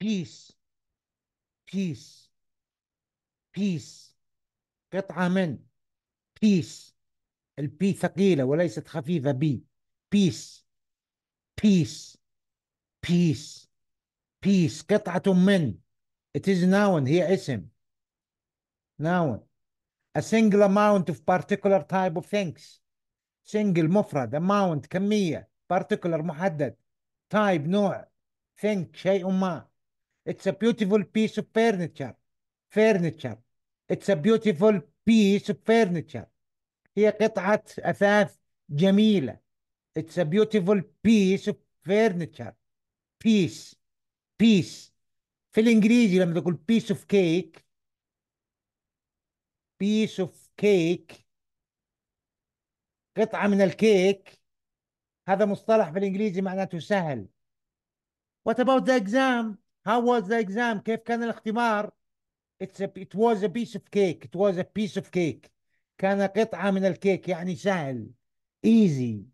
بيس بيس بيس قطعة من بيس البي ثقيلة وليست خفيفة بي بيس بيس بيس بيس قطعة من it is noun هي اسم noun a single amount of particular type of things single مفرد amount كمية particular محدد type نوع think شيء ما It's a beautiful piece of furniture. Furniture. It's a beautiful piece of furniture. هي قطعة أثاث جميلة. It's a beautiful piece of furniture. Piece. Piece. في الإنجليزي لما تقول piece of cake piece of cake قطعة من الكيك هذا مصطلح في الإنجليزي معناته سهل What about the exam? How was the exam كيف كان الاختبار It's a, it was a piece of cake it was a piece of cake كان قطعة من الكيك يعني سهل easy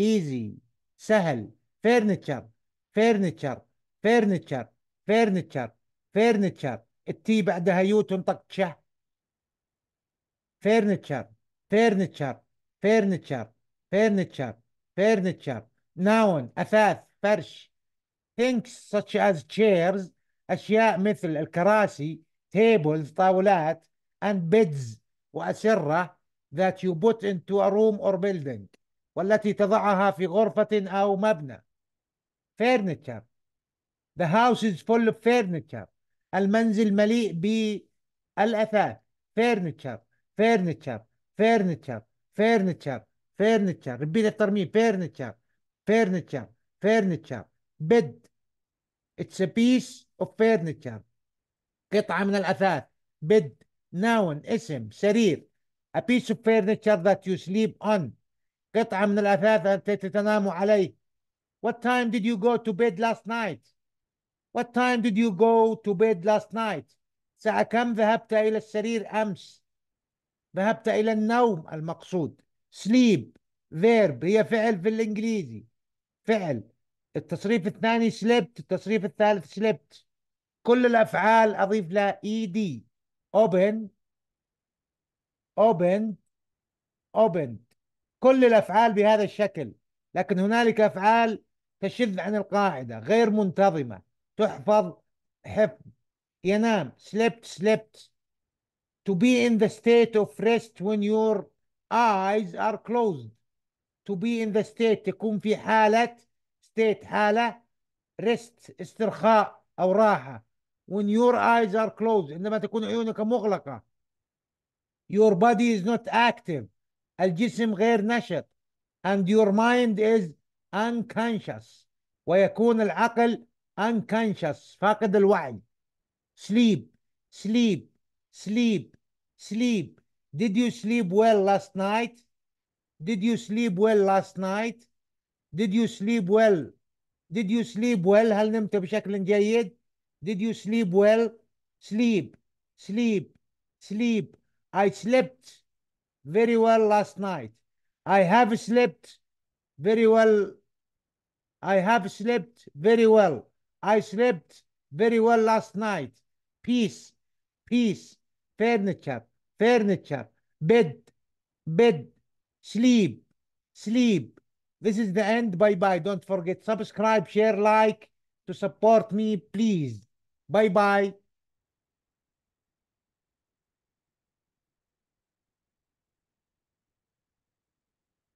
easy سهل furniture furniture furniture furniture furniture التي بعدها يو تنطق تشا. furniture furniture furniture furniture furniture noun أثاث فرش things such as chairs أشياء مثل الكراسي tables طاولات and beds وأسرة that you put into a room or building والتي تضعها في غرفة أو مبنى furniture the house is full of furniture المنزل مليء بالأثاث furniture furniture furniture furniture furniture repeat after me furniture furniture furniture bed It's a piece of furniture قطعة من الأثاث bed noun اسم سرير a piece of furniture that you sleep on قطعة من الأثاث التي تنام عليه What time did you go to bed last night? What time did you go to bed last night? ساعة كم ذهبت إلى السرير أمس؟ ذهبت إلى النوم المقصود sleep verb هي فعل في الإنجليزي فعل التصريف الثاني سلبت التصريف الثالث سلبت كل الافعال اضيف لها اي e دي open open open كل الافعال بهذا الشكل لكن هنالك افعال تشذ عن القاعده غير منتظمه تحفظ حفظ ينام سلبت سلبت to be in the state of rest when your eyes are closed to be in the state تكون في حاله state حالة rest استرخاء أو راحة when your eyes are closed عندما تكون عيونك مغلقة your body is not active الجسم غير نشط and your mind is unconscious ويكون العقل unconscious فاقد الوعي sleep sleep sleep sleep did you sleep well last night did you sleep well last night Did you sleep well? Did you sleep well? هل نمت بشكل جيد? Did you sleep well? Sleep, sleep, sleep. I slept very well last night. I have slept very well. I have slept very well. I slept very well last night. Peace, peace, furniture, furniture, bed, bed, sleep, sleep, this is the end. Bye bye. Don't forget subscribe, share, like to support me, please. Bye bye.